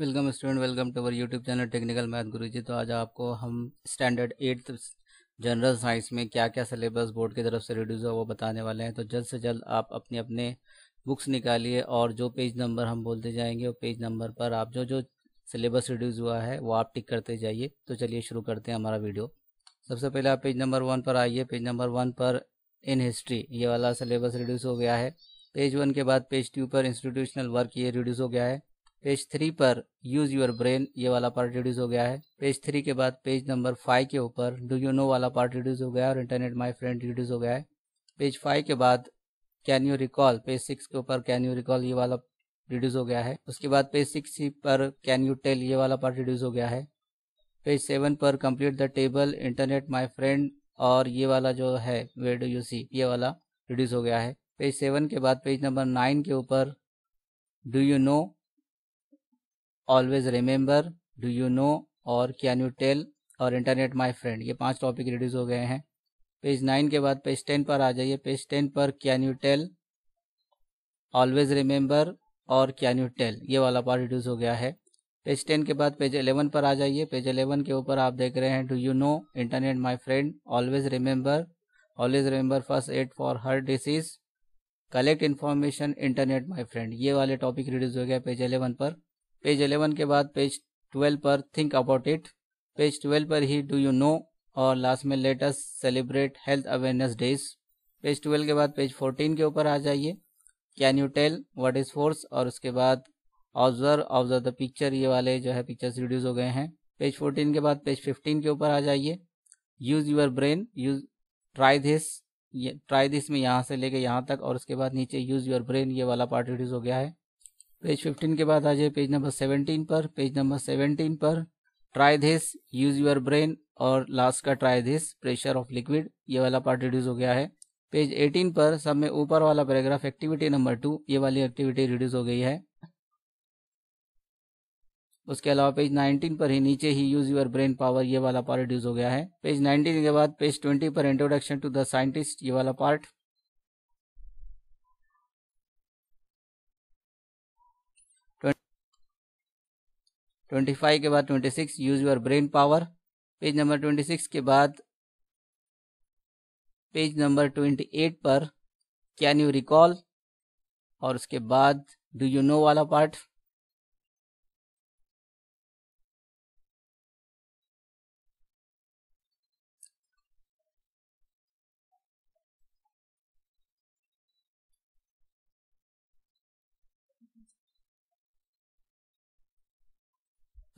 welcome student welcome to our YouTube channel technical math Guruji तो आज आपको हम स्टैंडर्ड एट जनरल साइंस में क्या क्या सिलेबस बोर्ड की तरफ से रिड्यूस हुआ वो बताने वाले हैं तो जल्द से जल्द आप अपने अपने बुक्स निकालिए और जो पेज नंबर हम बोलते जाएंगे वो पेज नंबर पर आप जो जो सिलेबस रिड्यूज़ हुआ है वो आप टिक करते जाइए तो चलिए शुरू करते हैं हमारा वीडियो सबसे पहले आप पेज नंबर वन पर आइए पेज नंबर वन पर इन हिस्ट्री ये वाला सिलेबस रिड्यूस हो गया है पेज वन के बाद पेज टू पर इंस्टीट्यूशनल वर्क ये रिड्यूस हो गया है पेज थ्री पर यूज योर ब्रेन ये वाला पार्ट रिड्यूस हो गया है पेज थ्री के बाद पेज नंबर फाइव के ऊपर डू यू नो वाला पार्ट रिड्यूस हो गया है और इंटरनेट माई फ्रेंड रिड्यूस हो गया है पेज फाइव के बाद can you recall page six के ऊपर कैन यू रिकॉल ये वाला रिड्यूस हो गया है उसके बाद पेज सिक्स पर कैन यू टेल ये वाला पार्ट रिड्यूस हो गया है पेज सेवन पर complete the table internet my friend और ये वाला जो है वे डू यू सी ये वाला रिड्यूस हो गया है पेज सेवन के बाद पेज नंबर नाइन के ऊपर do you know always remember do you know और कैन यू टेल और इंटरनेट माई फ्रेंड ये पांच टॉपिक रिड्यूज हो गए हैं पेज नाइन के बाद पेज टेन पर आ जाइए पेज टेन पर can you tell always remember और कैन यू टेल ये वाला पार्ट रिड्यूज हो गया है पेज टेन के बाद पेज एलेवन पर आ जाइए पेज एलेवन के ऊपर आप देख रहे हैं do you know internet my friend always remember always remember first aid for हर disease collect information internet my friend ये वाले टॉपिक रिड्यूज हो गया पेज एलेवन पर पेज 11 के बाद पेज 12 पर थिंक अबाउट इट पेज 12 पर ही डू यू नो और लास्ट में latest celebrate health awareness days page 12 के बाद पेज 14 के ऊपर आ जाइए can you tell what is force और उसके बाद ऑब्जर्व ऑब्जर्व द पिक्चर ये वाले जो है पिक्चर्स रिड्यूज हो गए हैं पेज 14 के बाद पेज 15 के ऊपर आ जाइए use your brain use try this try this में यहाँ से लेके यहाँ तक और उसके बाद नीचे यूज योर ब्रेन ये वाला पार्ट रिड्यूज हो गया है पेज फिफ्टीन के बाद आ जाए पेज नंबर सेवनटीन पर पेज नंबर सेवनटीन पर try this use your brain और लास्ट का try this pressure of liquid ये वाला पार्ट रिड्यूस हो गया है पेज 18 पर सब में ऊपर वाला पैराग्राफ एक्टिविटी नंबर टू ये वाली एक्टिविटी रिड्यूस हो गई है उसके अलावा पेज 19 पर ही नीचे ही यूज योर ब्रेन पावर ये वाला पार्ट रिड्यूस हो गया है पेज 19 के बाद पेज 20 पर इंट्रोडक्शन टू द साइंटिस्ट ये वाला पार्ट ट्वेंटी फाइव के बाद twenty six use your brain power page number twenty six के बाद पेज नंबर ट्वेंटी एट पर कैन यू रिकॉल और उसके बाद डू यू नो वाला पार्ट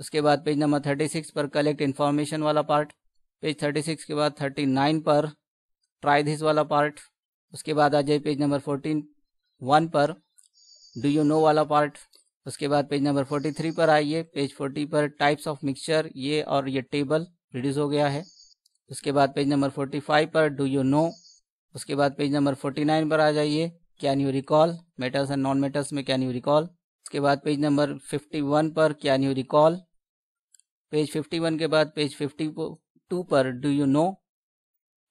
उसके बाद पेज नंबर थर्टी सिक्स पर कलेक्ट इन्फॉर्मेशन वाला पार्ट पेज थर्टी सिक्स के बाद थर्टी नाइन पर ट्राई दिस वाला पार्ट उसके बाद आ जाए पेज नंबर फोर्टी वन पर डू यू नो वाला पार्ट उसके बाद पेज नंबर फोर्टी थ्री पर आइए पेज फोर्टी पर टाइप्स ऑफ मिक्सचर ये और ये टेबल रिड्यूस हो गया है उसके बाद पेज नंबर फोर्टी फाइव पर डू यू नो उसके बाद पेज नंबर फोर्टी नाइन पर आ जाइए can you recall metals and non metals में कैन यू रिकॉल उसके बाद पेज नंबर फिफ्टी वन पर कैन यू रिकॉल पेज 51 के बाद पेज 52 पर do you know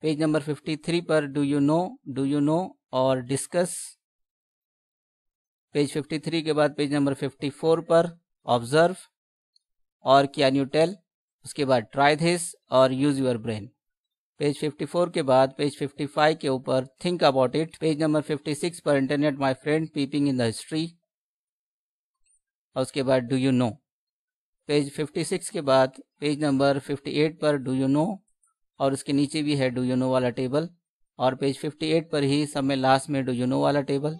page number 53 पर do you know do you know और डिस्कस पेज 53 के बाद पेज नंबर 54 पर ऑब्जर्व और कैन यू टेल उसके बाद ट्राई दिस और यूज योर ब्रेन पेज 54 के बाद पेज 55 के ऊपर think about it page number 56 पर internet my friend peeping in the history और उसके बाद डू यू नो पेज 56 के बाद पेज नंबर 58 पर डू यू नो और उसके नीचे भी है डू यू नो वाला टेबल और पेज 58 पर ही सब में लास्ट में डू यू नो वाला टेबल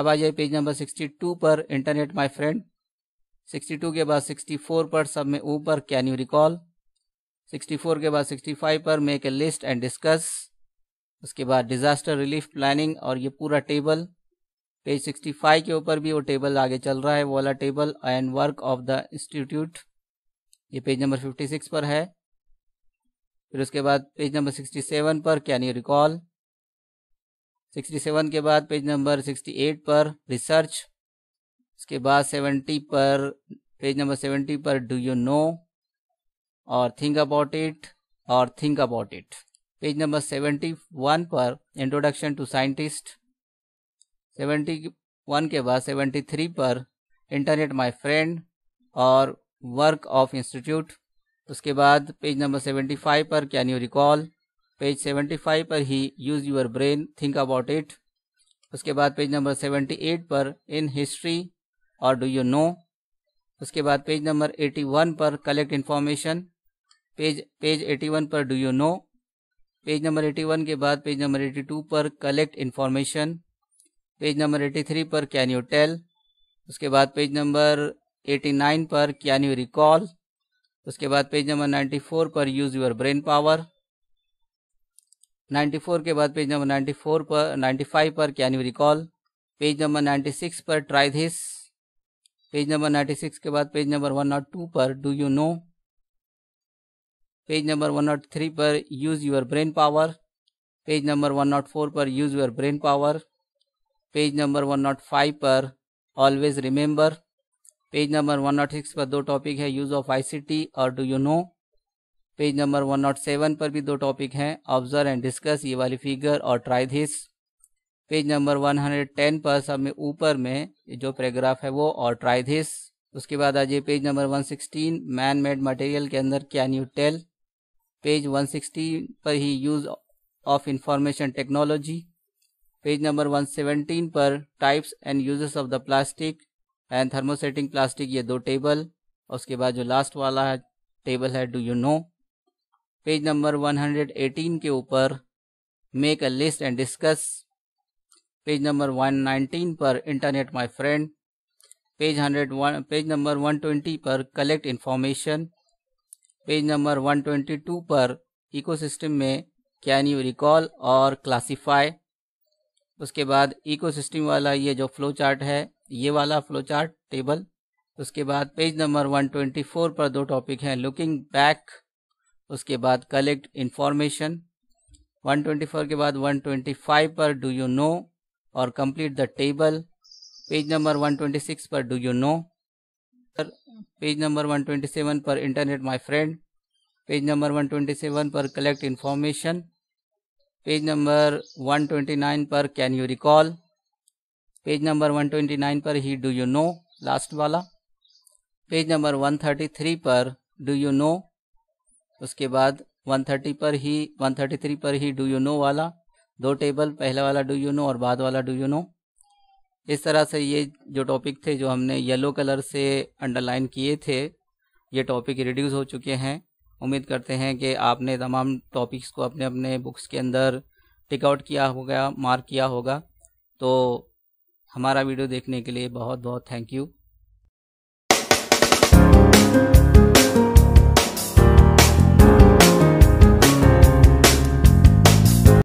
अब आ जाए पेज नंबर 62 पर इंटरनेट माय फ्रेंड 62 के बाद 64 पर सब में ऊपर कैन यू रिकॉल 64 के बाद 65 पर make a list and discuss उसके बाद डिजास्टर रिलीफ प्लानिंग और ये पूरा टेबल पेज 65 के ऊपर भी वो टेबल आगे चल रहा है वो वाला table and work of the institute ये पेज नंबर 56 पर है फिर उसके बाद पेज नंबर 67 पर कैन यू रिकॉल 67 के बाद पेज नंबर 68 पर रिसर्च उसके बाद 70 पर पेज नंबर 70 पर डू यू नो और थिंक अबाउट इट और think about it page number 71 पर introduction to scientist seventy one के बाद सेवेंटी थ्री पर इंटरनेट माय फ्रेंड और वर्क ऑफ इंस्टीट्यूट उसके बाद पेज नंबर सेवेंटी फाइव पर can you recall page seventy five पर ही use your brain think about it उसके बाद पेज नंबर सेवेंटी एट पर इन हिस्ट्री और डू यू नो उसके बाद पेज नंबर एटी वन पर collect information page page eighty one पर do you know page number eighty one के बाद पेज नंबर एटी टू पर कलेक्ट इन्फॉर्मेशन पेज नंबर 83 पर कैन यू टेल उसके बाद पेज नंबर 89 पर कैन यू रिकॉल उसके बाद पेज नंबर 94 पर यूज योर ब्रेन पावर 94 के बाद पेज नंबर 94 पर 95 पर can you recall page number 96 पर ट्राई दिस पेज नंबर 96 के बाद पेज नंबर 102 पर do you know page number 103 पर use your brain power page number 104 पर use your brain power page number 105 पर ऑलवेज रिमेंबर पेज नंबर 106 पर दो topic है यूज ऑफ आईसीटी और do you know page number 107 पर भी दो टॉपिक हैं ऑब्जर्व एंड डिस्कस ये वाली फिगर और ट्राई दिस पेज नंबर 110 पर सब में ऊपर में जो पैराग्राफ है वो और ट्राई दिस उसके बाद आ जाइए page number 116 man made material के अंदर कैन यू टेल पेज 116 पर ही use of information technology page number 117 पर types and uses of the plastic and thermosetting plastic ये दो टेबल और उसके बाद जो लास्ट वाला है टेबल है do you know page number 118 के ऊपर make a list and discuss page number 119 पर internet my friend page 101 page number 120 पर कलेक्ट इन्फॉर्मेशन पेज नंबर 122 पर इकोसिस्टम में कैन यू रिकॉल और क्लासिफाई उसके बाद इकोसिस्टम वाला ये जो फ्लो चार्ट है ये वाला फ्लो चार्ट टेबल उसके बाद पेज नंबर 124 पर दो टॉपिक हैं लुकिंग बैक उसके बाद कलेक्ट इन्फॉर्मेशन 124 के बाद 125 पर डू यू नो और complete the table page number 126 पर do you know page number 127 पर internet my friend page number 127 पर कलेक्ट इन्फॉर्मेशन पेज नंबर 129 पर can you recall page number 129 पर ही डू यू नो लास्ट वाला page number 133 पर do you know उसके बाद 130 पर ही 133 पर ही डू यू नो वाला दो टेबल पहला वाला डू यू नो और बाद वाला डू यू नो इस तरह से ये जो टॉपिक थे जो हमने येलो कलर से अंडरलाइन किए थे ये टॉपिक रिड्यूस हो चुके हैं उम्मीद करते हैं कि आपने तमाम टॉपिक्स को अपने अपने बुक्स के अंदर टिकआउट किया होगा मार्क किया होगा तो हमारा वीडियो देखने के लिए बहुत बहुत थैंक यू